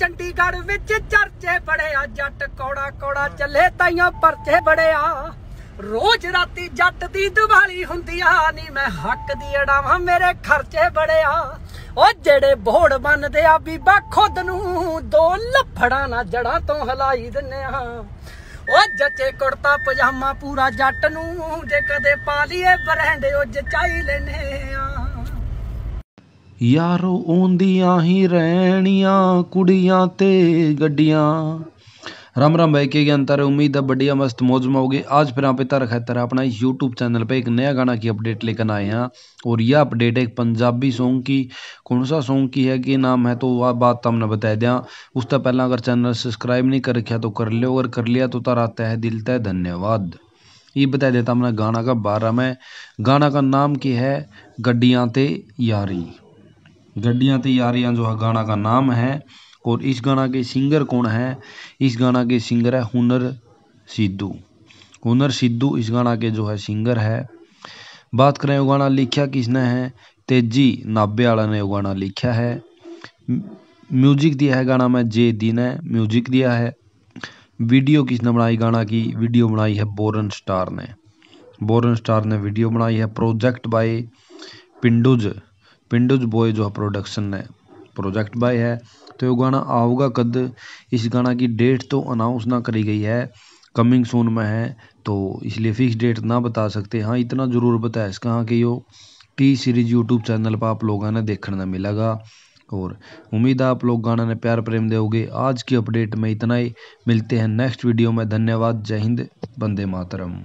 ਚੰਡੀਗੜ੍ਹ ਵਿੱਚ ਚਰਚੇ ਬੜਿਆ ਜੱਟ ਕੋੜਾ ਕੋੜਾ ਚੱਲੇ ਤਾਈਆਂ ਪਰਚੇ ਬੜਿਆ ਰੋਜ਼ ਰਾਤੀ ਜੱਟ ਦੀ ਦੀਵਾਲੀ ਹੁੰਦੀ ਆ ਨਹੀਂ ਮੈਂ ਹੱਕ ਦੀ ਅੜਾਵਾਂ ਮੇਰੇ ਖਰਚੇ ਬੜਿਆ ਉਹ ਜਿਹੜੇ ਬੋੜ ਬੰਨਦੇ ਆ ਬੀਬਾ ਖੁਦ ਨੂੰ ਦੋ ਲੱਫੜਾਂ ਨਾ ਜੜਾਂ ਤੋਂ ਹਲਾਈ ਦਿੰਨੇ ਆ ਉਹ ਜੱਚੇ ਕੁੜਤਾ ਪਜਾਮਾ ਪੂਰਾ ਜੱਟ ਨੂੰ ਜੇ ਕਦੇ ਪਾ ਲਈਏ ਬਰਹਿੰਡੇ ਉਹ ਜਚਾਈ ਲੈਨੇ ਯਾਰੋ ओंदियां ही रहनिया कुड़िया ते गड्डिया राम राम भाई के ज्ञान तारे उम्मीद है बढ़िया मस्त मौज में आज फिर आप इतना रखा तारा अपना यूट्यूब चैनल पे एक नया गाना की अपडेट लेकर आए हैं और यह अपडेट एक पंजाबी सॉन्ग की कौन सा सॉन्ग की है कि नाम है तो वह बात हमने बता दिया उससे पहला अगर चैनल सब्सक्राइब नहीं कर रखा तो कर लो अगर कर लिया तो तारा तय दिल तय धन्यवाद ये बता देता हमने गाना का बारह में गाना का नाम की है गड्डियाँ ते यारी गड्डियां तैयारियां जो है गाना का नाम है और इस गाना के सिंगर कौन है इस गाना के सिंगर है हुनर सिद्धू हुनर सिद्धू इस गाना के जो है सिंगर है बात करें वो गाना लिखा किसने है तेजी नाबे वाला ने वो गाना लिखा है म्यूजिक दिया है गाना में जे दी ने म्यूजिक दिया है वीडियो किसने बनाई गाना की वीडियो बनाई है बोरन स्टार ने बोरन स्टार ने वीडियो बनाई है प्रोजेक्ट बाय पिंडुज पिंडोज बॉय जो प्रोडक्शन है प्रोजेक्ट बाय है तो ये गाना आओगा कद इस गाना की डेट तो अनाउंस ना करी गई है कमिंग सोन में है तो इसलिए फिक्स डेट ना बता सकते हाँ इतना ज़रूर बताया इसका हाँ कि यो टी सीरीज यूट्यूब चैनल पर आप लोगों ने देखने मिलेगा और उम्मीद है आप लोग गाना ने प्यार प्रेम दोगे आज की अपडेट में इतना ही मिलते हैं नेक्स्ट वीडियो में धन्यवाद जय हिंद बंदे मातरम